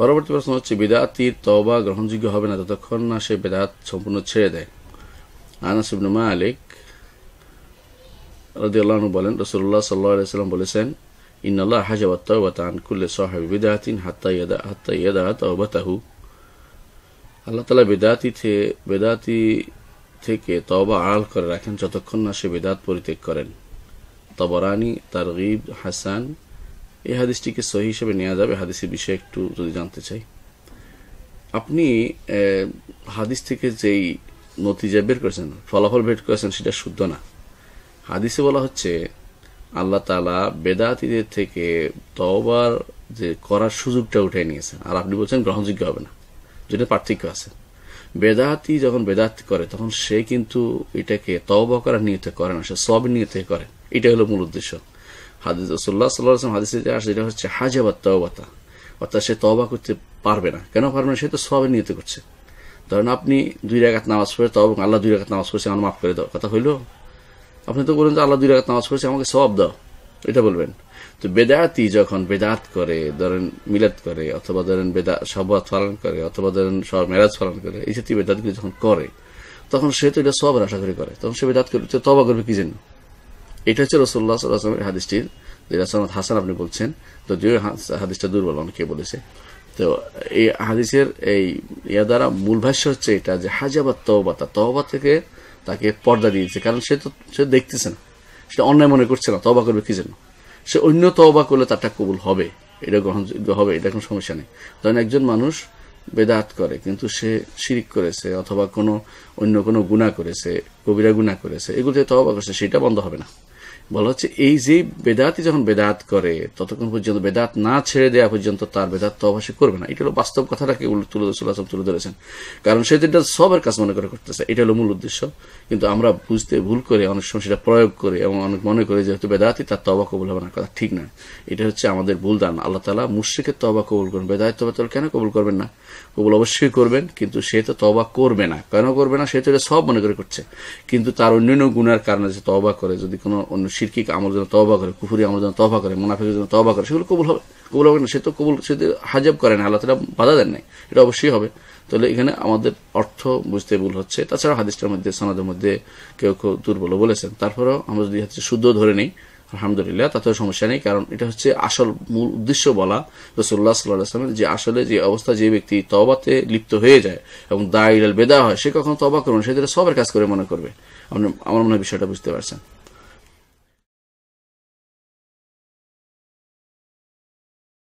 পরবর্তী প্রশ্ন হচ্ছে বিদাতির তবা গ্রহণযোগ্য হবে না ততক্ষণ না সে বেদাত সম্পূর্ণ ছেড়ে দেয় আনাস ইবনু মালিক বলেন রসুল্লাহ সাল্লাহ সাল্লাম বলেছেন ইন্নআল্লাহ হাজাবাত সাহাবি বিদাতিন হাত্তা ইয়াদা হাত্তা ইয়াদা আল্লাহ তালা বেদাতি বেদাতি থেকে তবা আড়াল করে রাখেন যতক্ষণ না সে বেদাত পরিত্যাগ করেন তবরানি তারগিব হাসান এই হাদিসটিকে সহি হিসেবে নেওয়া যাবে হাদিসের বিষয়ে একটু যদি জানতে চাই আপনি হাদিস থেকে যেই নতিজা বের করেছেন ফলাফল বের করেছেন সেটা শুদ্ধ না হাদিসে বলা হচ্ছে আল্লাহ তালা বেদাতিদের থেকে তবার যে করার সুযোগটা উঠে নিয়েছেন আর আপনি বলছেন গ্রহণযোগ্য হবে না যেটা পার্থক্য আছে বেদাতি যখন বেদাত করে তখন সে কিন্তু এটাকে তবা করার নিয়তে করে না সে সব নিয়তে করে এটা হলো মূল উদ্দেশ্য হাদিস রসুল্লাহ সাল্লাহ হাদিসে আসে যেটা হচ্ছে হাজাবাত তওবাতা অর্থাৎ সে তবা করতে পারবে না কেন পারবে না সে তো সবের নিয়ত করছে ধরেন আপনি দুই রাগাত নামাজ পড়ে তব আল্লাহ দুই রাগাত নামাজ পড়েছে আমার মাফ করে দাও কথা হইল আপনি তো বলেন যে আল্লাহ দুই রাগাত নামাজ পড়েছে আমাকে সব দাও এটা বলবেন তো বেদাতি যখন বেদাত করে ধরেন মিলাদ করে অথবা ধরেন বেদা সবাদ পালন করে অথবা ধরেন সব মেরাজ পালন করে এই জাতীয় বেদাতগুলি যখন করে তখন সে তো এটা সব আশা করে করে তখন সে বেদাত করবে তবা করবে কি জন্য এটা হচ্ছে রসোল্লা সাল্লাহামের হাদিসটির যেটা হাসান আপনি বলছেন তো যদিও হাদিসটা দুর্বল অনেকে বলেছে তো এই হাদিসের এই ইয়া দ্বারা মূল ভাষ্য হচ্ছে এটা যে হাজাবাদ তহবাতা তহবা থেকে তাকে পর্দা দিয়েছে কারণ সে তো সে দেখতেছে না সেটা অন্যায় মনে করছে না তবা করবে কি জন্য সে অন্য তবা করলে তারটা কবুল হবে এটা গ্রহণযোগ্য হবে এটা কোনো সমস্যা নেই কারণ একজন মানুষ বেদাত করে কিন্তু সে শিরিক করেছে অথবা কোনো অন্য কোনো গুণা করেছে কবিরা গুণা করেছে এগুলোতে তবা করছে সেটা বন্ধ হবে না বলা হচ্ছে এই যে বেদাতি যখন বেদাত করে ততক্ষণ পর্যন্ত বেদাত না ছেড়ে দেওয়া পর্যন্ত তার বেদাত তবাসে করবে না এটা হলো বাস্তব কথাটাকে তুলে সুলাসম তুলে ধরেছেন কারণ সে এটা সবের কাজ মনে করে করতেছে এটা হলো মূল উদ্দেশ্য কিন্তু আমরা বুঝতে ভুল করে অনেক সময় সেটা প্রয়োগ করে এবং অনেক মনে করে যেহেতু বেদাতি তার তবা কবুল হবে না কথা ঠিক না এটা হচ্ছে আমাদের ভুল দান আল্লাহ তালা মুশ্রিকের তবা কবুল করবেন বেদায় তবা তোর কেন কবুল করবেন না কবুল অবশ্যই করবেন কিন্তু সে তো তবা করবে না কেন করবে না সে তো এটা সব মনে করে করছে কিন্তু তার অন্যান্য গুণার কারণে যে তবা করে যদি কোনো অন্য সিরকিক আমল যেন তবা করে কুফুরি আমল যেন তবা করে মুনাফিক যেন তবা করে সেগুলো কবুল হবে কবুল হবে না সে তো কবুল সে হাজব করে না আল্লাহ তালা বাধা দেন নাই এটা অবশ্যই হবে তাহলে এখানে আমাদের অর্থ বুঝতে ভুল হচ্ছে তাছাড়া হাদিসটার মধ্যে সনাদের মধ্যে কেউ কেউ দুর্বল বলেছেন তারপরেও আমরা যদি হচ্ছে শুদ্ধ ধরে নিই আলহামদুলিল্লাহ তাতেও সমস্যা নেই কারণ এটা হচ্ছে আসল মূল উদ্দেশ্য বলা রসুল্লাহ সাল্লাহ যে আসলে যে অবস্থা যে ব্যক্তি তবাতে লিপ্ত হয়ে যায় এবং দায় বেদা হয় সে কখনো তবা করুন সেদের সবের কাজ করে মনে করবে আমার মনে হয় বিষয়টা বুঝতে পারছেন